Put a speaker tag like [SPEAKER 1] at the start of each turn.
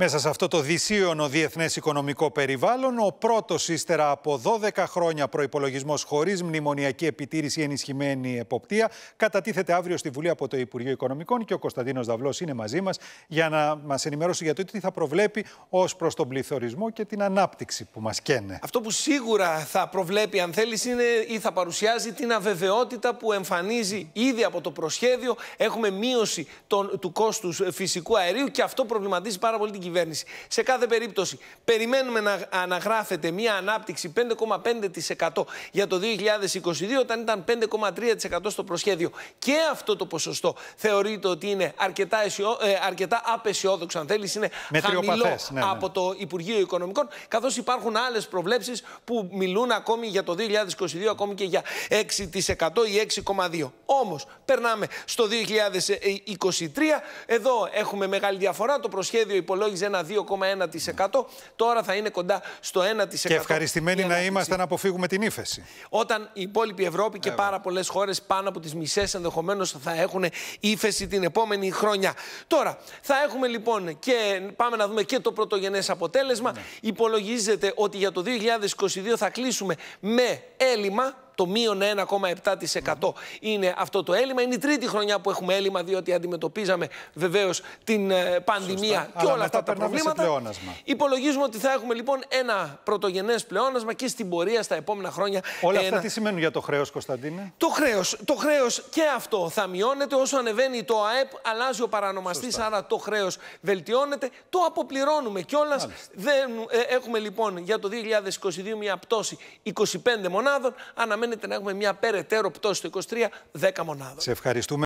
[SPEAKER 1] Μέσα σε αυτό το δυσίωνο διεθνές οικονομικό περιβάλλον, ο πρώτος ύστερα από 12 χρόνια προπολογισμό χωρίς μνημονιακή επιτήρηση ενισχυμένη εποπτεία κατατίθεται αύριο στη Βουλή από το Υπουργείο Οικονομικών και ο Κωνσταντίνος Δαυλός είναι μαζί μας για να μας ενημερώσει για το τι θα προβλέπει ως προς τον πληθωρισμό και την ανάπτυξη που μας καίνε.
[SPEAKER 2] Αυτό που σίγουρα θα προβλέπει αν θέλεις είναι ή θα παρουσιάζει την αβεβαιότητα που εμφανίζει ήδη από το προσχέδιο. Έχουμε μείωση των, του κόστους φυσικού αερίου και αυτό προβληματίζει πάρα πολύ την κυβέρνηση. Σε κάθε περίπτωση, περιμένουμε να αναγράφεται μια ανάπτυξη 5,5% για το 2022, όταν ήταν 5,3% στο προσχέδιο. Και αυτό το ποσοστό θεωρείται ότι είναι αρκετά, αισιο, ε, απεσιόδοξο, αν θέλεις, είναι χαμηλό ναι, ναι. από το Υπουργείο Οικονομικών, καθώς υπάρχουν άλλες προβλέψεις που μιλούν ακόμη για το 2022, ακόμη και για 6% ή 6,2%. Όμως, περνάμε στο 2023. Εδώ έχουμε μεγάλη διαφορά. Το προσχέδιο υπολόγισε ένα 2,1%. Τώρα θα είναι κοντά στο 1%. Και ευχαριστημένοι να είμαστε να αποφύγουμε την ύφεση. Όταν η υπόλοιπη Ευρώπη και πάρα πολλές χώρες πάνω από τις μισές ενδεχομένως θα έχουν ύφεση την επόμενη χρόνια. Τώρα, θα έχουμε λοιπόν και πάμε να δούμε και το πρωτογενές αποτέλεσμα. Ναι. Υπολογίζεται ότι για το 2022 θα κλείσουμε με έλλειμμα το μείον 1,7% είναι αυτό το έλλειμμα. Είναι η τρίτη χρονιά που έχουμε έλλειμμα, διότι αντιμετωπίζαμε βεβαίως την ε, πανδημία και όλα αυτά τα προβλήματα. Υπολογίζουμε ότι θα έχουμε λοιπόν ένα πρωτογενές πλεόνασμα και στην πορεία στα επόμενα χρόνια. Όλα αυτά τι
[SPEAKER 1] σημαίνουν για το χρέος, Κωνσταντίνε.
[SPEAKER 2] Το χρέος το χρέος και αυτό θα μειώνεται. Όσο ανεβαίνει το ΑΕΠ, αλλάζει ο παρανομαστής, άρα το χρέος βελτιώνεται. Το αποπληρώνουμε κιόλας. Ε, έχουμε λοιπόν για το 2022 μια πτώση 25 μονάδων είναι να έχουμε μια περαιτέρω πτώση στο 23 10 μονάδων. Σε ευχαριστούμε.